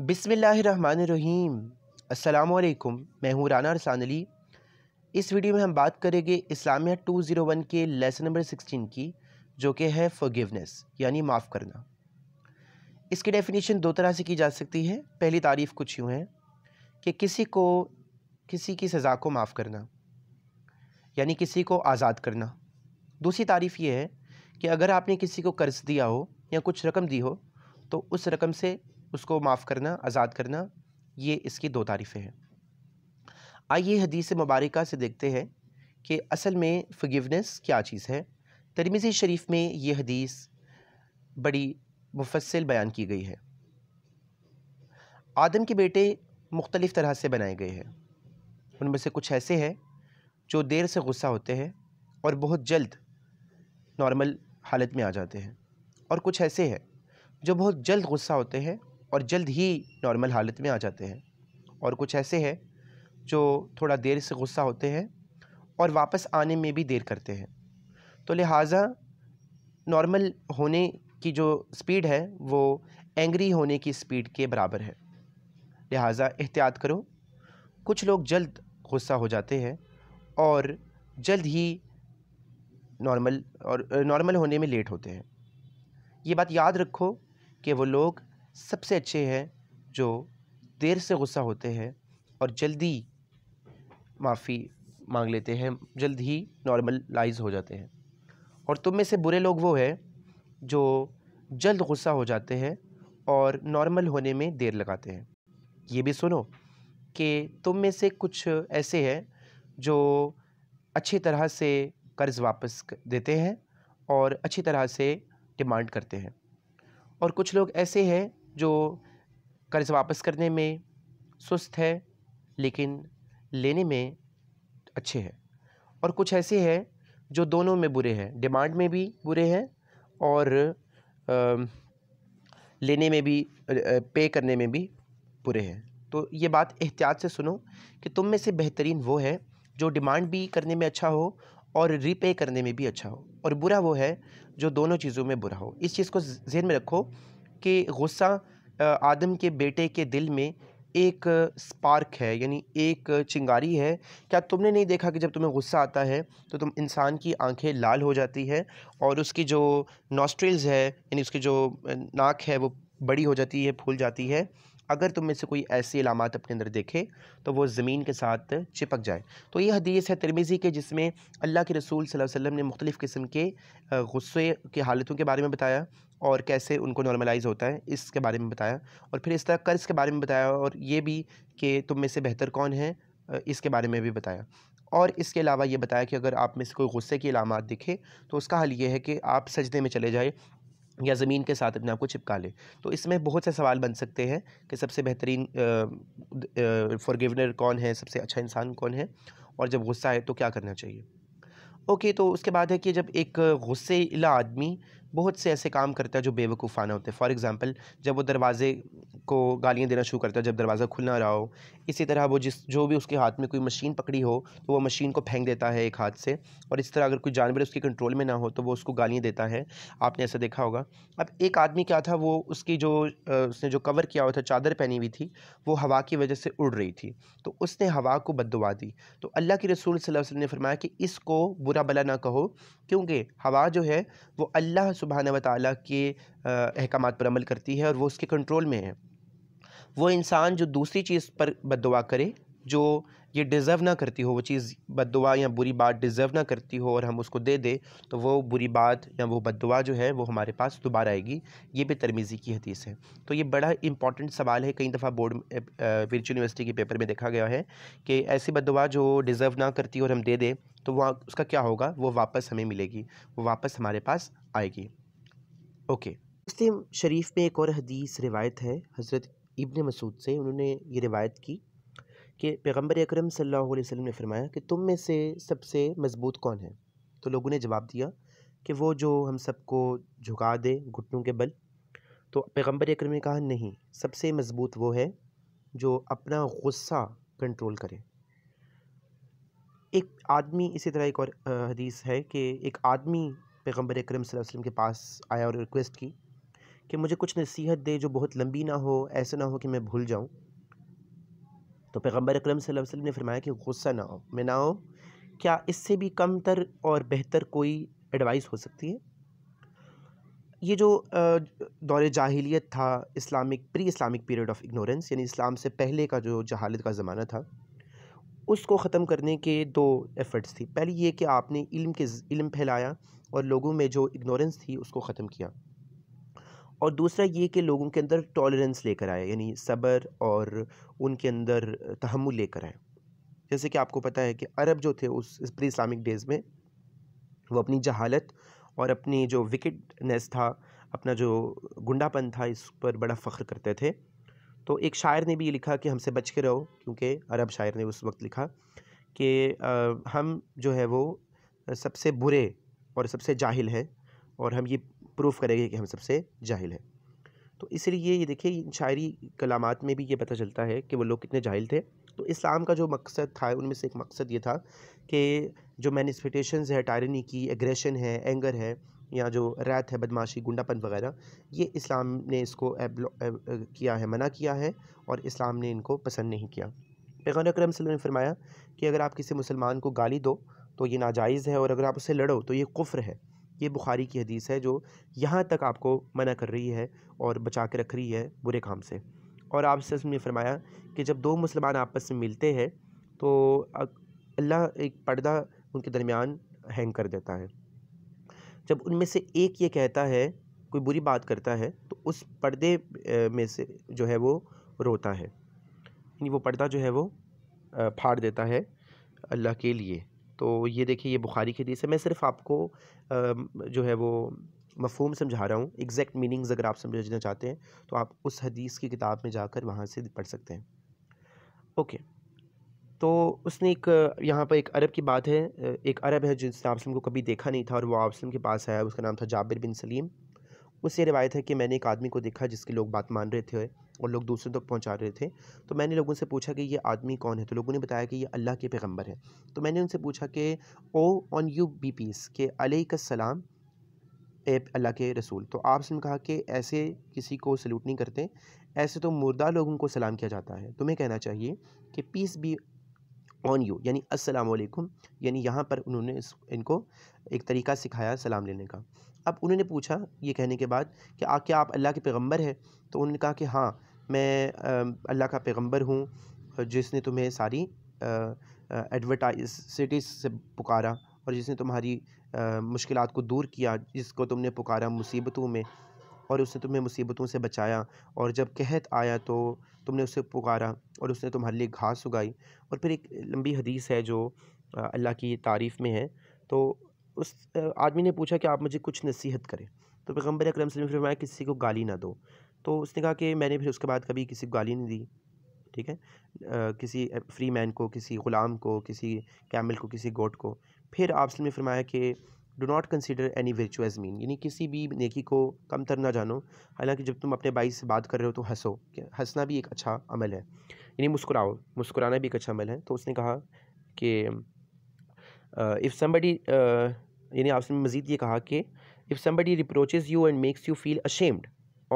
बिसमीम् अल्लाम मैं हूँ राना अरसान अली इस वीडियो में हम बात करेंगे इस्लामिया 201 के लेसन नंबर 16 की जो कि है फॉरगिवनेस यानी माफ़ करना इसकी डेफिनेशन दो तरह से की जा सकती है पहली तारीफ़ कुछ यूँ है कि किसी को किसी की सज़ा को माफ़ करना यानी किसी को आज़ाद करना दूसरी तारीफ़ ये है कि अगर आपने किसी को कर्ज दिया हो या कुछ रकम दी हो तो उस रकम से उसको माफ़ करना आज़ाद करना ये इसकी दो तारीफ़ें हैं आइए हदीस मुबारक से देखते हैं कि असल में फगिवनेस क्या चीज़ है तरमीज़ शरीफ में ये हदीस बड़ी मुफसल बयान की गई है आदम के बेटे मुख्तलिफ़ तरह से बनाए गए हैं उनमें से कुछ ऐसे हैं जो देर से गुस्सा होते हैं और बहुत जल्द नॉर्मल हालत में आ जाते हैं और कुछ ऐसे हैं जो बहुत जल्द गुस्सा होते हैं और जल्द ही नॉर्मल हालत में आ जाते हैं और कुछ ऐसे हैं जो थोड़ा देर से गुस्सा होते हैं और वापस आने में भी देर करते हैं तो लिहाजा नॉर्मल होने की जो स्पीड है वो एंग्री होने की स्पीड के बराबर है लिहाजा एहतियात करो कुछ लोग जल्द गुस्सा हो जाते हैं और जल्द ही नॉर्मल और नॉर्मल होने में लेट होते हैं ये बात याद रखो कि वो लोग सबसे अच्छे हैं जो देर से गुस्सा होते हैं और जल्दी माफ़ी मांग लेते हैं जल्द ही नॉर्मलाइज हो जाते हैं और तुम में से बुरे लोग वो हैं जो जल्द गुस्सा हो जाते हैं और नॉर्मल होने में देर लगाते हैं ये भी सुनो कि तुम में से कुछ ऐसे हैं जो अच्छी तरह से कर्ज़ वापस देते हैं और अच्छी तरह से डिमांड करते हैं और कुछ लोग ऐसे हैं जो कर्ज़ वापस करने में सुस्त है लेकिन लेने में अच्छे हैं और कुछ ऐसे हैं जो दोनों में बुरे हैं डिमांड में भी बुरे हैं और आ, लेने में भी पे करने में भी बुरे हैं तो ये बात एहतियात से सुनो कि तुम में से बेहतरीन वो है जो डिमांड भी करने में अच्छा हो और रीपे करने में भी अच्छा हो और बुरा वो है जो दोनों चीज़ों में बुरा हो इस चीज़ को जहन में रखो कि गुस्सा आदम के बेटे के दिल में एक स्पार्क है यानी एक चिंगारी है क्या तुमने नहीं देखा कि जब तुम्हें गुस्सा आता है तो तुम इंसान की आंखें लाल हो जाती है और उसकी जो नॉस्ट्रिल्स है यानी उसकी जो नाक है वो बड़ी हो जाती है फूल जाती है अगर तुम में से कोई ऐसी अलामत अपने अंदर देखे तो वो ज़मीन के साथ चिपक जाए तो ये हदीस है तिरमिज़ी के जिसमें अल्लाह के रसूल सल्लल्लाहु अलैहि वसल्लम ने मुख्तलिफ़ किस्म के गुस्से की हालतों के बारे में बताया और कैसे उनको नॉर्मलाइज़ होता है इसके बारे में बताया और फिर इस तरह कर्ज़ के बारे में बताया और ये भी कि तुम में से बेहतर कौन है इसके बारे में भी बताया और इसके अलावा ये बताया कि अगर आप में से कोई गुस्से की अलामत दिखे तो उसका हल ये है कि आप सजदे में चले जाए या ज़मीन के साथ अपने आप को चिपका ले तो इसमें बहुत से सवाल बन सकते हैं कि सबसे बेहतरीन फॉरगिवनर कौन है सबसे अच्छा इंसान कौन है और जब गुस्सा आए तो क्या करना चाहिए ओके तो उसके बाद है कि जब एक गुस्से आदमी बहुत से ऐसे काम करता है जो बेवकूफ़ाना होते हैं फॉर एग्ज़ाम्पल जब वो दरवाज़े को गालियाँ देना शुरू करता है जब दरवाज़ा खुलना रहा हो इसी तरह वो जिस जो भी उसके हाथ में कोई मशीन पकड़ी हो तो वो मशीन को फेंक देता है एक हाथ से और इस तरह अगर कोई जानवर उसके कंट्रोल में ना हो तो वो उसको गालियाँ देता है आपने ऐसा देखा होगा अब एक आदमी क्या था वो उसकी जो उसने जो कवर किया हुआ था चादर पहनी हुई थी वो हवा की वजह से उड़ रही थी तो उसने हवा को बदवा दी तो अल्लाह के रसूल वसल्लम ने फरमाया कि इसको बुरा भला ना कहो क्योंकि हवा जो है वो अल्लाह सुबहान वाली के अहकाम पर अमल करती है और वो उसके कंट्रोल में है वो इंसान जो दूसरी चीज़ पर बद करे जो ये डिज़र्व ना करती हो वो चीज़ बद या बुरी बात डिज़र्व ना करती हो और हम उसको दे दें तो वो बुरी बात या वो बदवा जो है वो हमारे पास दोबारा आएगी ये भी तरमीज़ी की हदीस है तो ये बड़ा इंपॉर्टेंट सवाल है कई दफ़ा बोर्ड विरच यूनिवर्सिटी के पेपर में देखा गया है कि ऐसी बदवा जो डिज़र्व ना करती और हम दे दें तो वहाँ उसका क्या होगा वो वापस हमें मिलेगी वो वापस हमारे पास आएगी ओके मुस्लिम शरीफ में एक और हदीस रिवायत है हज़रत इब्ने मसूद से उन्होंने ये रिवायत की कि पैगम्बर अकरम सल्लल्लाहु अलैहि वसल्लम ने फरमाया कि तुम में से सबसे मज़बूत कौन है तो लोगों ने जवाब दिया कि वो जो हम सबको झुका दे घुटनों के बल तो पैगम्बर अकरम ने कहा नहीं सबसे मज़बूत वो है जो अपना गुस्सा कंट्रोल करे एक आदमी इसी तरह एक और हदीस है कि एक आदमी पैगम्बर अक्रम वसल्लम के पास आया और रिक्वेस्ट की कि मुझे कुछ नसीहत दे जो बहुत लंबी ना हो ऐसा ना हो कि मैं भूल जाऊँ तो पैगम्बर अक्रम वसल्लम ने फरमाया कि गुस्सा ना हो मैं ना हो क्या इससे भी कम तर और बेहतर कोई एडवाइस हो सकती है ये जो दौर जाहिलियत था Islamic pre Islamic period of ignorance यानी इस्लाम से पहले का जो जहालत का ज़माना था उसको ख़त्म करने के दो एफ़र्ट्स थी पहली ये कि आपने इल्म के इल्म फैलाया और लोगों में जो इग्नोरेंस थी उसको ख़त्म किया और दूसरा ये कि लोगों के अंदर टॉलरेंस लेकर आए यानी सब्र और उनके अंदर तहमुल लेकर आए जैसे कि आपको पता है कि अरब जो थे उस प्री इस्लामिक डेज़ में वो अपनी जहालत और अपनी जो विकेटनेस था अपना जो गुंडापन था इस पर बड़ा फ़ख्र करते थे तो एक शायर ने भी ये लिखा कि हमसे बच के रहो क्योंकि अरब शायर ने उस वक्त लिखा कि हम जो है वो सबसे बुरे और सबसे जाहिल हैं और हम ये प्रूफ करेगी कि हम सबसे जाहिल हैं तो इसलिए ये देखिए इन शायरी कलामात में भी ये पता चलता है कि वो लोग कितने जाहिल थे तो इस्लाम का जो मकसद था उनमें से एक मकसद ये था कि जो मैनिसफिटेशन है टायरनी की एग्रेशन है एंगर है या जो रैत है बदमाशी गुंडापन वगैरह ये इस्लाम ने इसको एब, एब, किया है मना किया है और इस्लाम ने इनको पसंद नहीं किया पैगान अक्रम ने फरमाया कि अगर आप किसी मुसलमान को गाली दो तो ये नाजायज़ है और अगर आप उससे लड़ो तो ये कुफ्र है ये बुखारी की हदीस है जो यहाँ तक आपको मना कर रही है और बचा के रख रही है बुरे काम से और आप सस ने फरमाया कि जब दो मुसलमान आपस में मिलते हैं तो अल्लाह एक पर्दा उनके दरमियान हैंग कर देता है जब उनमें से एक ये कहता है कोई बुरी बात करता है तो उस पर्दे में से जो है वो रोता है यानी वो पर्दा जो है वो फाड़ देता है अल्लाह के लिए तो ये देखिए ये बुखारी की हदीस है मैं सिर्फ आपको जो है वो मफहम समझा रहा हूँ एग्जैक्ट मीनिंग्स अगर आप समझना चाहते हैं तो आप उस हदीस की किताब में जाकर वहाँ से पढ़ सकते हैं ओके तो उसने एक यहाँ पर एक अरब की बात है एक अरब है जिसने आप को कभी देखा नहीं था और वो आपसम के पास आया उसका नाम था जाबिर बिन सलीम उससे रिवायत है कि मैंने एक आदमी को देखा जिसके लोग बात मान रहे थे और लोग दूसरों तक पहुँचा रहे थे तो मैंने लोगों से पूछा कि ये आदमी कौन है तो लोगों ने बताया कि ये अल्लाह के पैगम्बर है तो मैंने उनसे पूछा कि O on you be peace के सलाम ए अल्लाह के रसूल तो आपने कहा कि ऐसे किसी को सल्यूट नहीं करते ऐसे तो मुर्दा लोगों को सलाम किया जाता है तुम्हें कहना चाहिए कि पीस बी ऑन यू यानी अस्सलाम वालेकुम यानी यहाँ पर उन्होंने इनको एक तरीका सिखाया सलाम लेने का अब उन्होंने पूछा ये कहने के बाद कि आ क्या आप अल्लाह के पैगंबर हैं तो उन्होंने कहा कि हाँ मैं अल्लाह का पैगंबर हूँ जिसने तुम्हें सारी एडवर्टाइसिटीज़ से पुकारा और जिसने तुम्हारी मुश्किल को दूर किया जिसको तुमने पुकारा मुसीबतों में और उसने तुम्हें मुसीबतों से बचाया और जब कहत आया तो तुमने उसे पुकारा और उसने तुम्हारे लिए घास उगाई और फिर एक लंबी हदीस है जो अल्लाह की तारीफ़ में है तो उस आदमी ने पूछा कि आप मुझे कुछ नसीहत करें तो पैगम्बर अक्रम ने फरमाया किसी को गाली ना दो तो उसने कहा कि मैंने फिर उसके बाद कभी किसी को गाली नहीं दी ठीक है आ, किसी फ्री मैन को किसी ग़ुलाम को किसी कैमल को किसी गोट को फिर आपने फरमाया कि do not consider any virtue mean यानी किसी भी नेकी को कम तर ना जानो हालांकि जब तुम अपने भाई से बात कर रहे हो तो हंसो हंसना भी एक अच्छा अमल है यानी मुस्कुराओ मुस्कुराना भी एक अच्छा अमल है तो उसने कहा कि इफ़ समबडी यानी आपने मज़ीद ये कहा कि if somebody reproaches you and makes you feel ashamed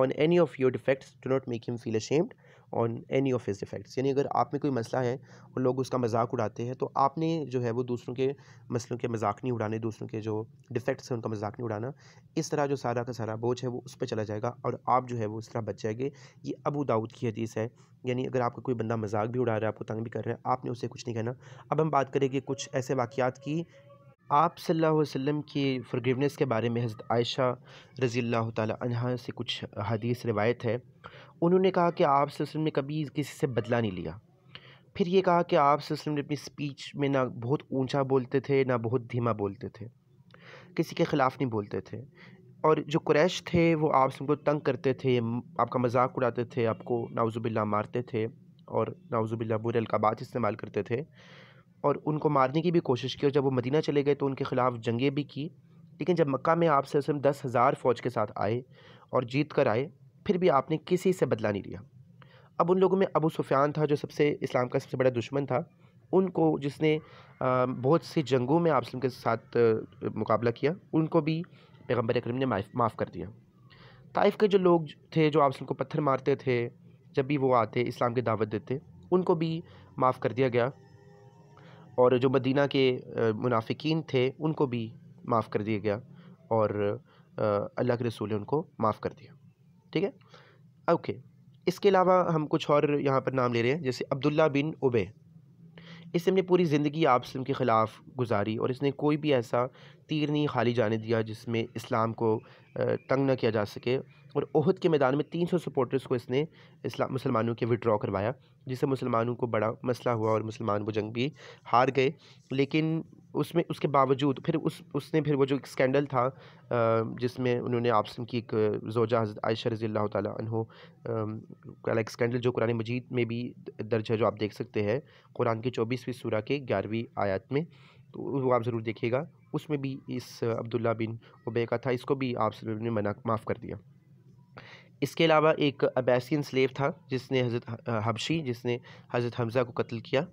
on any of your defects do not make him feel ashamed on any of his defects यानी अगर आप में कोई मसला है और लोग उसका मजाक उड़ाते हैं तो आपने जो है वो दूसरों के मसलों के मजाक नहीं उड़ाने दूसरों के जो डिफेक्ट्स हैं उनका मजाक नहीं उड़ाना इस तरह जो सारा का सारा बोझ है वो उस पर चला जाएगा और आप जो है वो इस तरह बच जाएंगे ये अबू दाऊद की हदीस है यानी अगर आपका कोई बंदा मजाक भी उड़ा रहा है आपको तंग भी कर रहा है आपने उसे कुछ नहीं कहना अब हम बात करेंगे कुछ ऐसे वाक़ात की आप सल्लल्लाहु अलैहि वसल्लम की फ़रगिवनेस के बारे में हज़रत आयशा रज़ी अल्लाह तह से कुछ हदीस रिवायत है उन्होंने कहा कि आप वसल्लम ने कभी किसी से बदला नहीं लिया फिर ये कहा कि आप वसल्लम ने अपनी स्पीच में ना बहुत ऊंचा बोलते थे ना बहुत धीमा बोलते थे किसी के ख़िलाफ़ नहीं बोलते थे और जो क्रैश थे वो आप को तंग करते थे आपका मजाक उड़ाते थे आपको नाउज़ुबिल्ला मारते थे और नाउज़ुबिल्ला बुरे अलकाबात इस्तेमाल करते थे और उनको मारने की भी कोशिश की और जब वो मदीना चले गए तो उनके ख़िलाफ़ जंगें भी की लेकिन जब मक्का में आप सिर्फ दस हज़ार फ़ौज के साथ आए और जीत कर आए फिर भी आपने किसी से बदला नहीं लिया अब उन लोगों में अबू सुफियान था जो सबसे इस्लाम का सबसे बड़ा दुश्मन था उनको जिसने बहुत सी जंगों में आप के साथ मुकाबला किया उनको भी पैगम्बर अक्रम ने माफ़ कर दिया ताइफ के जो लोग थे जो आप को पत्थर मारते थे जब भी वो आते इस्लाम की दावत देते उनको भी माफ़ कर दिया गया और जो मदीना के मुनाफ़िकीन थे उनको भी माफ़ कर दिया गया और अल्लाह के रसूल ने उनको माफ़ कर दिया ठीक है ओके इसके अलावा हम कुछ और यहाँ पर नाम ले रहे हैं जैसे अब्दुल्ला बिन उबे इसने अपनी पूरी ज़िंदगी आप के ख़िलाफ़ गुजारी और इसने कोई भी ऐसा तीर नहीं खाली जाने दिया जिसमें इस्लाम को तंग न किया जा सके और उहद के मैदान में तीन सौ सपोर्टर्स को इसने इस्लाम मुसलमानों के विड्रॉ करवाया जिससे मुसलमानों को बड़ा मसला हुआ और मुसलमान वो जंग भी हार गए लेकिन उसमें उसके बावजूद फिर उस उसने फिर वो जो एक स्कैंडल था जिसमें उन्होंने आपसम की एक जोजा हज़रत आयशा रज़ी अल्लाह तहो एक स्कैंडल जो कुरान मजीद में भी दर्ज है जो आप देख सकते हैं कुरान की चौबीसवीं सूर्य के ग्यारहवीं आयत में तो वो आप ज़रूर देखिएगा उसमें भी इस अब्दुल्ला बिन उबे का था इसको भी आप ने मना माफ़ कर दिया इसके अलावा एक अबैसियन स्लेव था जिसने हज़रत हबशी जिसने हज़रत हमज़ा को कत्ल किया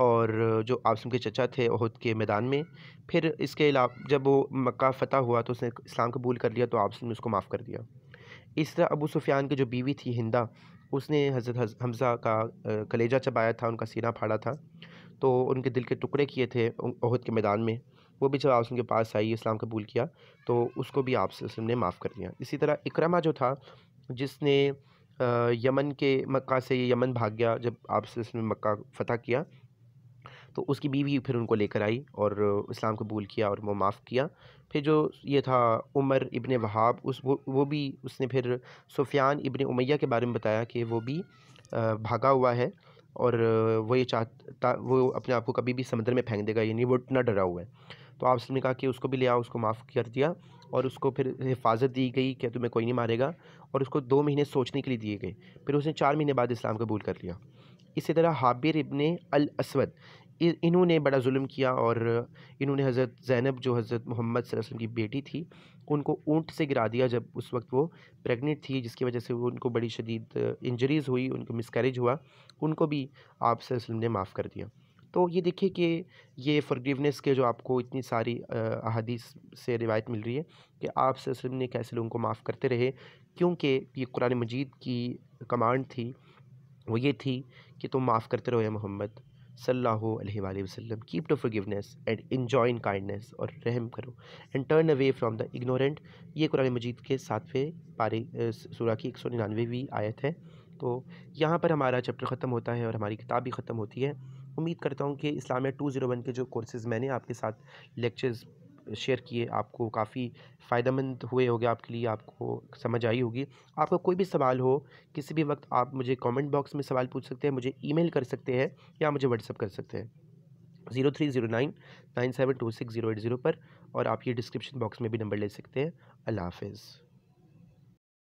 और जो आसम के चचा थे अहद के मैदान में फिर इसके अलावा जब वो मक्का फ़तह हुआ तो उसने इस्लाम कबूल कर लिया तो आपसम ने उसको माफ़ कर दिया इस तरह अबू सुफियान की जो बीवी थी हिंदा उसने हज़रत हमज़ा का कलेजा चबाया था उनका सीना फाड़ा था तो उनके दिल के टुकड़े किए थे अहद के मैदान में वो भी जब आसम के पास आई इस्लाम कबूल किया तो उसको भी आप ने माफ़ कर दिया इसी तरह इकरमा जो था जिसने यमन के मक्का से यमन भाग गया जब आप मक्का फ़तह किया तो उसकी बीवी फिर उनको लेकर आई और इस्लाम कबूल किया और वो माफ़ किया फिर जो ये था उमर इबन वहाब उस वो वो भी उसने फिर सुफियान इबन उमैया के बारे में बताया कि वो भी भागा हुआ है और वो ये चाहता वो अपने आप को कभी भी समंदर में फेंक देगा यानी वो ना डरा हुआ है तो आप ने कहा कि उसको भी ले आओ उसको माफ़ कर दिया और उसको फिर हिफाजत दी गई कि तुम्हें कोई नहीं मारेगा और उसको दो महीने सोचने के लिए दिए गए फिर उसने चार महीने बाद इस्लाम कबूल कर लिया इसी तरह हाबिर इबन अल इन्होंने बड़ा जुल्म किया और इन्होंने हज़रत ज़ैनब जो हज़रत मोहम्मद वसल्लम की बेटी थी उनको ऊँट से गिरा दिया जब उस वक्त वो प्रेग्नेंट थी जिसकी वजह से वो उनको बड़ी शदीद इंजरीज़ हुई उनको मिसकैरेज हुआ उनको भी आप वसल्लम ने माफ़ कर दिया तो ये देखिए कि ये फॉरगिवनेस के जो आपको इतनी सारी अहदीस से रिवायत मिल रही है कि आप वसल्लम ने कैसे लोगों को माफ़ करते रहे क्योंकि ये कुरान मजीद की कमांड थी वो ये थी कि तुम माफ़ करते रहो मोहम्मद सल्लल्लाहु अलैहि वसल्लम keep to forgiveness and in kindness और रहम करो and turn away from the ignorant ये कुरान मजीद के सातवें पारे सूरा की एक सौ निन्यानवेवीं आयत है तो यहाँ पर हमारा चैप्टर ख़त्म होता है और हमारी किताब भी ख़त्म होती है उम्मीद करता हूँ कि इस्लामिया टू ज़ीरो वन के जो कोर्सेज़ मैंने आपके साथ लेक्चर्स शेयर किए आपको काफ़ी फ़ायदेमंद हुए होंगे आपके लिए आपको समझ आई होगी आपका कोई भी सवाल हो किसी भी वक्त आप मुझे कमेंट बॉक्स में सवाल पूछ सकते हैं मुझे ईमेल कर सकते हैं या मुझे व्हाट्सअप कर सकते हैं zero three zero nine nine seven two six zero eight zero पर और आप ये डिस्क्रिप्शन बॉक्स में भी नंबर ले सकते हैं अल्लाह हाफिज़